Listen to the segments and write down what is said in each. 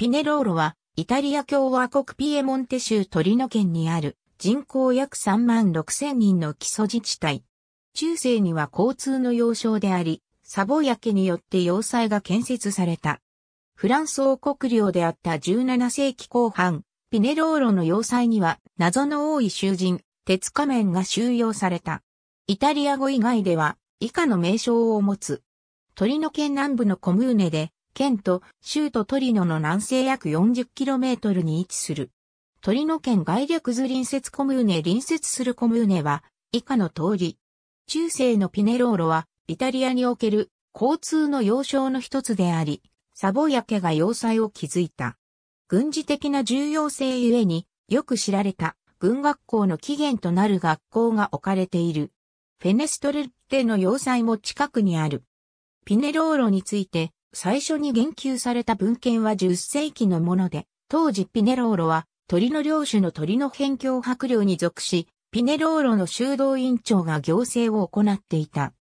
ピネローロは、イタリア共和国ピエモンテ州トリノ県にある人口約3万6千人の基礎自治体。中世には交通の要衝であり、サボヤ家によって要塞が建設された。フランス王国領であった17世紀後半、ピネローロの要塞には謎の多い囚人、鉄仮面が収容された。イタリア語以外では以下の名称を持つ。鳥の県南部のコムーネで県と州都トリノの南西約 40km に位置する。トリノ県外略図隣接コムーネ隣接するコムーネは以下の通り。中世のピネローロはイタリアにおける交通の要衝の一つであり、サボヤ家が要塞を築いた。軍事的な重要性ゆえによく知られた軍学校の起源となる学校が置かれている。フェネストレッテの要塞も近くにある。ピネローロについて最初に言及された文献は10世紀のもので、当時ピネローロは鳥の領主の鳥の辺境白領に属し、ピネローロの修道院長が行政を行っていた。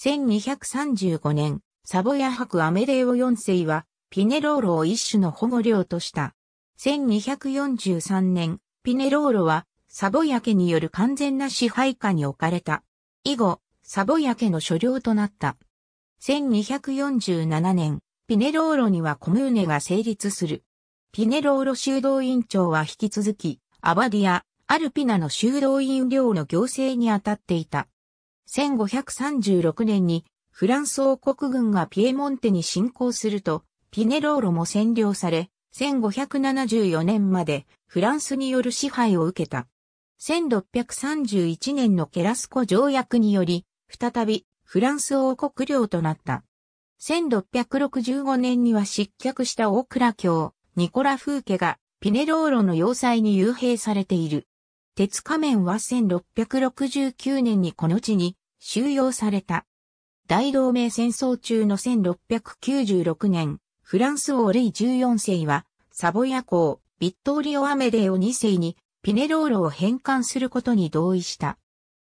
1235年、サボヤ博アメレオ4世は、ピネローロを一種の保護領とした。1243年、ピネローロは、サボヤ家による完全な支配下に置かれた。以後、サボヤ家の所領となった。1247年、ピネローロにはコムーネが成立する。ピネローロ修道院長は引き続き、アバディア、アルピナの修道院領の行政に当たっていた。1536年に、フランス王国軍がピエモンテに侵攻すると、ピネローロも占領され、1574年までフランスによる支配を受けた。1631年のケラスコ条約により、再びフランス王国領となった。1665年には失脚した大倉卿、ニコラ・フーケがピネローロの要塞に幽閉されている。鉄仮面は1669年にこの地に収容された。大同盟戦争中の1696年、フランス王レイ14世はサボヤ公、ビットーリオ・アメデオ2世にピネローロを返還することに同意した。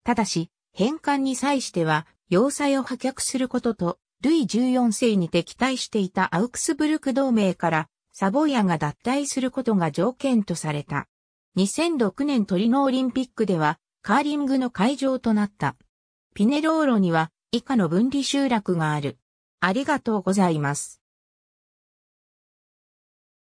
ただし、返還に際しては要塞を破却することと、ルイ14世に敵対していたアウクスブルク同盟からサボイアが脱退することが条件とされた。2006年トリノオリンピックではカーリングの会場となった。ピネローロには以下の分離集落がある。ありがとうございます。